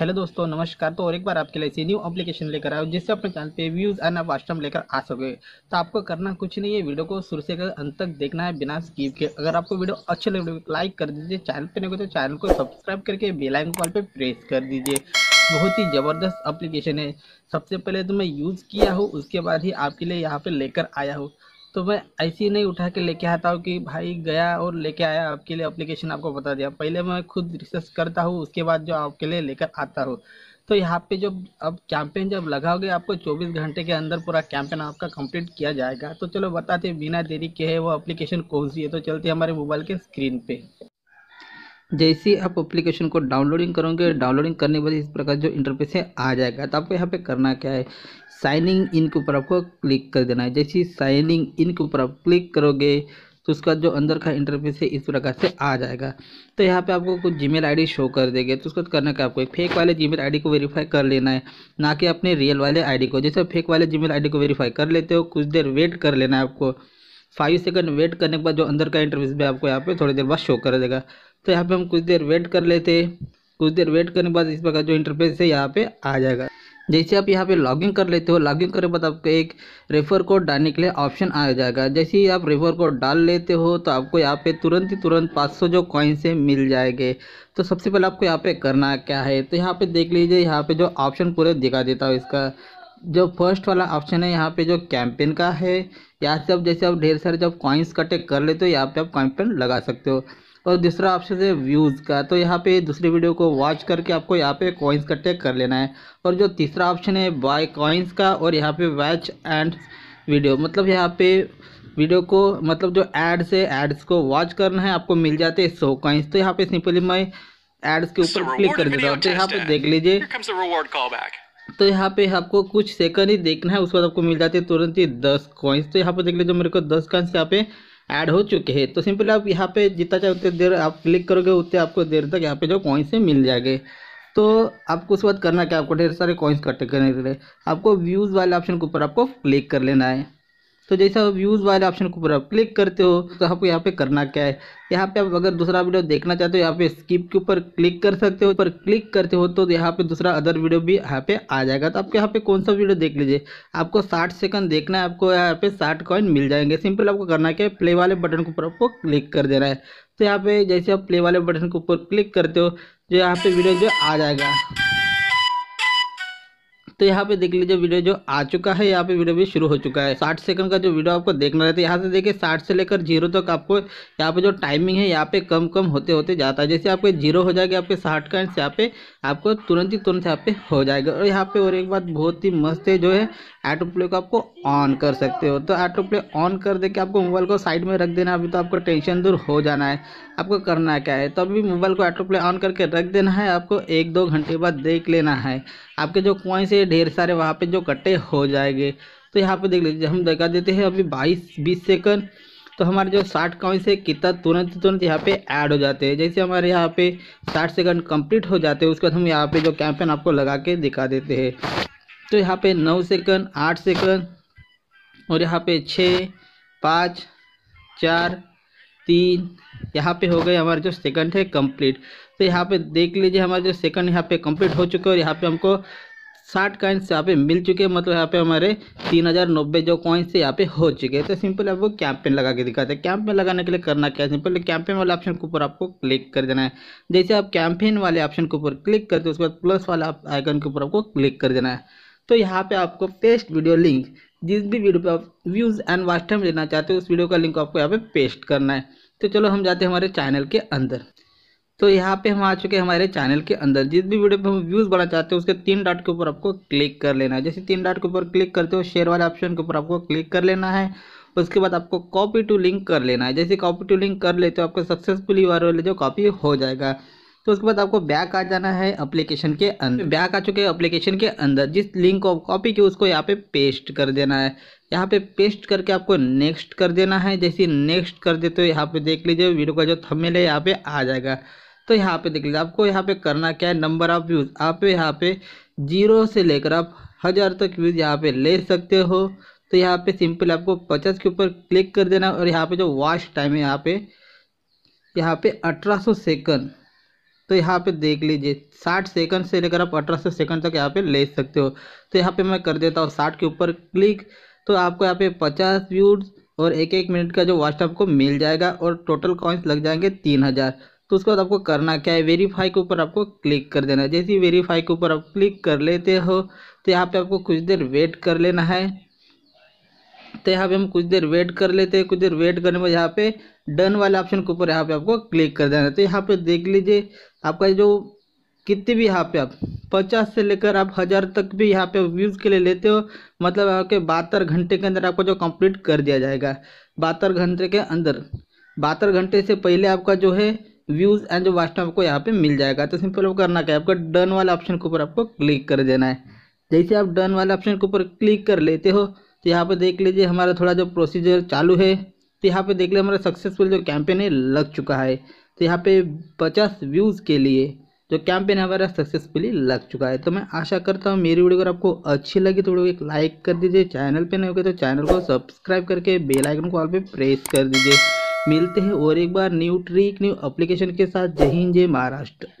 hello दोस्तों नमस्कार तो और एक बार आपके लिए ऐसी न्यू एप्लीकेशन लेकर आया जिससे अपने चैनल पे व्यूज एंड वास्ट लेकर आ सके तो आपको करना कुछ नहीं है वीडियो को शुरू से अंत तक देखना है बिना स्कीप के अगर आपको वीडियो अच्छे लगे लाइक तो कर दीजिए चैनल पे नहीं तो चैनल को सब्सक्राइब करके बेलाइन कॉल पर प्रेस कर दीजिए बहुत ही ज़बरदस्त अप्लीकेशन है सबसे पहले तो मैं यूज़ किया हूँ उसके बाद ही आपके लिए यहाँ पर लेकर आया हूँ तो मैं ऐसे ही नहीं उठा के लेके आता हूँ कि भाई गया और लेके आया आपके लिए अप्लीकेशन आपको बता दिया पहले मैं खुद रिसर्च करता हूँ उसके बाद जो आपके लिए लेकर आता हूँ तो यहाँ पे जब अब कैंपेन जब लगाओगे आपको 24 घंटे के अंदर पूरा कैंपेन आपका कंप्लीट किया जाएगा तो चलो बताते बिना देरी के है वो अप्लीकेशन कौन सी है तो चलते हमारे मोबाइल के स्क्रीन पे जैसे ही आप एप्लीकेशन को डाउनलोडिंग करोगे डाउनलोडिंग करने के बाद इस प्रकार जो इंटरफेस है आ जाएगा तो आपको यहाँ पे करना क्या है साइनिंग इन के ऊपर आपको क्लिक कर देना है जैसे साइनिंग इन के ऊपर आप क्लिक करोगे तो उसका जो अंदर का इंटरफेस है इस प्रकार से आ जाएगा तो यहाँ पे आपको कुछ जी मेल शो कर देगा तो उसका करना क्या आपको फेक वाले जी मेल को वेरीफाई कर लेना है ना कि अपने रियल वाले आई को जैसे फेक वाले जी मेल को वेरीफाई कर लेते हो कुछ देर वेट कर लेना है आपको फाइव सेकंड वेट करने के बाद जो अंदर का इंटरव्यू भी आपको यहाँ पे थोड़ी देर बाद शो कर देगा तो यहाँ पे हम कुछ देर वेट कर लेते कुछ देर वेट करने के बाद इस प्रकार जो इंटरफेस है यहाँ पे आ जाएगा जैसे आप यहाँ पे लॉगिन कर लेते हो लॉगिन करने के बाद आपको एक रेफर कोड डालने के लिए ऑप्शन आ जाएगा जैसे ही आप रेफर कोड डाल लेते हो तो आपको यहाँ पे तुरंत ही तुरंत 500 जो कॉइन से मिल जाएंगे तो सबसे पहले आपको यहाँ पे करना क्या है तो यहाँ पे देख लीजिए यहाँ पे जो ऑप्शन पूरे दिखा देता हूँ इसका जो फर्स्ट वाला ऑप्शन है यहाँ पे जो कैंपेन का है यहाँ से आप जैसे आप ढेर सारे जब कॉइन्स कटे कर लेते हो यहाँ पे आप कैंपेन लगा सकते हो और दूसरा ऑप्शन है व्यूज़ का तो यहाँ पे दूसरी वीडियो को वॉच करके आपको यहाँ पे कॉइन्स का टैग कर लेना है और जो तीसरा ऑप्शन है बाय कॉइन्स का और यहाँ पे वैच एंड वीडियो मतलब यहाँ पे वीडियो को मतलब जो एड्स है एड्स को वॉच करना है आपको मिल जाते हैं सौ कॉइन्स तो यहाँ पे सिंपली मैं एड्स के ऊपर क्लिक कर देता हूँ तो यहाँ पे देख लीजिए तो यहाँ पे आपको कुछ सेकंड ही देखना है उसके बाद आपको मिल जाते हैं तुरंत ही दस कॉइन्स तो यहाँ पे देख लीजिए मेरे को दस कॉइन्स यहाँ पे ऐड हो चुके हैं तो सिंपल आप यहाँ पे जितना चाहे उतने देर आप क्लिक करोगे उतने आपको देर तक यहाँ पे जो कॉइन्स है मिल जाएंगे तो आपको उस बात करना क्या आपको ढेर सारे कॉइन्स इकट्ठे करने के लिए आपको व्यूज़ वाले ऑप्शन के ऊपर आपको क्लिक कर लेना है तो जैसे आप व्यूज़ वाले ऑप्शन के ऊपर आप क्लिक करते हो तो आपको यहाँ पे करना क्या है यहाँ पे आप अगर दूसरा वीडियो देखना चाहते हो यहाँ पे स्किप के ऊपर क्लिक कर सकते हो पर क्लिक करते हो तो यहाँ पे दूसरा अदर वीडियो भी यहाँ पे आ जाएगा तो आपको यहाँ पे कौन सा वीडियो देख लीजिए आपको साठ सेकंड देखना है आपको यहाँ पे साठ कॉइन मिल जाएंगे सिंपल आपको करना क्या है प्ले वाले बटन के ऊपर आपको क्लिक कर देना है तो यहाँ पे जैसे आप प्ले वाले बटन के ऊपर क्लिक करते हो जो तो यहाँ पे वीडियो जो आ जाएगा तो यहाँ पे देख लीजिए वीडियो जो आ चुका है यहाँ पे वीडियो भी शुरू हो चुका है साठ सेकंड का जो वीडियो आपको देखना रहता है यहाँ से देखिए साठ से लेकर जीरो तक आपको यहाँ पे जो टाइमिंग है यहाँ पे कम कम होते होते जाता है जैसे आपके जीरो हो जाएगा आपके साठ का यहाँ पे आपको तुरंत ही तुरंत यहाँ पे हो जाएगा और यहाँ पे और एक बात बहुत ही मस्त है जो है ऑटो प्ले को आपको ऑन कर सकते हो तो ऑटो प्ले ऑन कर दे के आपको मोबाइल को साइड में रख देना अभी तो आपको टेंशन दूर हो जाना है आपको करना क्या है तो अभी मोबाइल को ऑटो प्ले ऑन करके रख देना है आपको एक दो घंटे बाद देख लेना है आपके जो कॉइंस है ढेर सारे वहाँ पे जो कट्टे हो जाएंगे तो यहाँ पे देख लीजिए हम दिखा देते हैं अभी बाईस बीस सेकंड तो हमारे जो साठ कॉइंस है कितना तुरंत तुरंत यहाँ पे ऐड हो जाते हैं जैसे हमारे यहाँ पे साठ सेकंड कंप्लीट हो जाते हैं उसके बाद हम यहाँ पे जो कैंपेन आपको लगा के दिखा देते हैं तो यहाँ पे नौ सेकंड आठ सेकंड और यहाँ पे छः पाँच चार तीन यहाँ पे हो गए हमारे जो सेकंड है कंप्लीट तो यहाँ पे देख लीजिए हमारे जो सेकंड यहाँ पे कंप्लीट हो चुके और यहाँ पे हमको साठ कॉइन्स यहाँ पे मिल चुके हैं मतलब यहाँ पे हमारे तीन हज़ार नब्बे जो कॉइन्स यहाँ पे हो चुके हैं तो सिंपल आपको कैंपेन लगा के दिखाते हैं कैंपेन लगाने के लिए करना क्या है सिंपल कैंपेन वाले ऑप्शन के ऊपर आपको क्लिक कर देना है जैसे आप कैंपेन वाले ऑप्शन के ऊपर क्लिक करते उसके बाद प्लस वाला आइकन के ऊपर आपको क्लिक कर देना है तो यहाँ पे आपको पेस्ट वीडियो लिंक जिस भी वीडियो पे आप व्यूज़ एंड वाच टाइम लेना चाहते हो उस वीडियो का लिंक आपको यहाँ पे पेस्ट करना है तो चलो हम जाते हैं हमारे चैनल के अंदर तो यहाँ पे हम आ चुके हैं हमारे चैनल के अंदर जिस भी वीडियो पे हम व्यूज़ बढ़ाना चाहते हो उसके तीन डॉट के ऊपर आपको क्लिक कर लेना है जैसे तीन डॉट के ऊपर क्लिक करते हो शेयर वाले ऑप्शन के ऊपर आपको क्लिक कर लेना है उसके बाद आपको कॉपी टू लिंक कर लेना है जैसे कॉपी टू लिंक कर लेते हो आपको सक्सेसफुली वायरल जो कॉपी हो जाएगा तो उसके बाद आपको बैक आ जाना है अप्लीकेशन के अंदर बैक आ चुके हैं अप्लीकेशन के अंदर जिस लिंक को कॉपी की उसको यहाँ पे पेस्ट कर देना है यहाँ पे पेस्ट करके आपको नेक्स्ट कर देना है जैसे नेक्स्ट कर देते हो यहाँ पे देख लीजिए वीडियो का जो थमेल है यहाँ पे आ जाएगा तो यहाँ पे देख लीजिए आपको यहाँ पे करना क्या है नंबर ऑफ व्यूज़ आप यहाँ पे जीरो से लेकर आप हज़ार तक व्यूज़ यहाँ पे ले सकते हो तो यहाँ पे सिंपल आपको पचास के ऊपर क्लिक कर देना और यहाँ पे जो वॉच टाइम है यहाँ पे यहाँ पे अठारह सौ सेकंड तो यहाँ पे देख लीजिए 60 सेकंड से लेकर आप अठारह सौ सेकंड तक यहाँ पे ले सकते हो तो यहाँ पे मैं कर देता हूँ 60 के ऊपर क्लिक तो आपको यहाँ पे 50 व्यूज और एक एक मिनट का जो वॉच आपको मिल जाएगा और टोटल कॉइन्स लग जाएंगे तीन हज़ार तो उसके बाद आपको करना क्या है वेरीफाई के ऊपर आपको क्लिक कर देना है जैसे ही वेरीफाई के ऊपर आप क्लिक कर लेते हो तो यहाँ पे आपको कुछ देर वेट कर लेना है तो यहाँ पे हम कुछ देर वेट कर लेते हैं कुछ देर वेट करने में यहाँ पे डन वाले ऑप्शन के ऊपर यहाँ पे आपको क्लिक कर देना है तो यहाँ पे देख लीजिए आपका जो कितने भी यहाँ पे आप पचास से लेकर आप हज़ार तक भी यहाँ पे व्यूज़ के लिए लेते हो मतलब आपके बहत्तर घंटे के अंदर आपको जो कंप्लीट कर दिया जाएगा बहत्तर घंटे के अंदर बहत्तर घंटे से पहले आपका जो है व्यूज़ एंड जो वास्ट आपको यहाँ पे मिल जाएगा तो सिंपल वो करना क्या है आपका डन वाला ऑप्शन के ऊपर आपको क्लिक कर देना है जैसे आप डन वाले ऑप्शन के ऊपर क्लिक कर लेते हो तो यहाँ पर देख लीजिए हमारा थोड़ा जो प्रोसीजर चालू है तो यहाँ पे देख ले हमारा सक्सेसफुल जो कैंपेन है लग चुका है तो यहाँ पे पचास व्यूज़ के लिए जो कैंपेन हमारा सक्सेसफुली लग चुका है तो मैं आशा करता हूँ मेरी वीडियो अगर आपको अच्छी लगी तो वीडियो एक लाइक कर दीजिए चैनल पे नहीं हो गए तो चैनल को सब्सक्राइब करके बेल आइकन को ऑल पे प्रेस कर दीजिए मिलते हैं और एक बार न्यू ट्रिक न्यू एप्लीकेशन के साथ जय हिंद जय महाराष्ट्र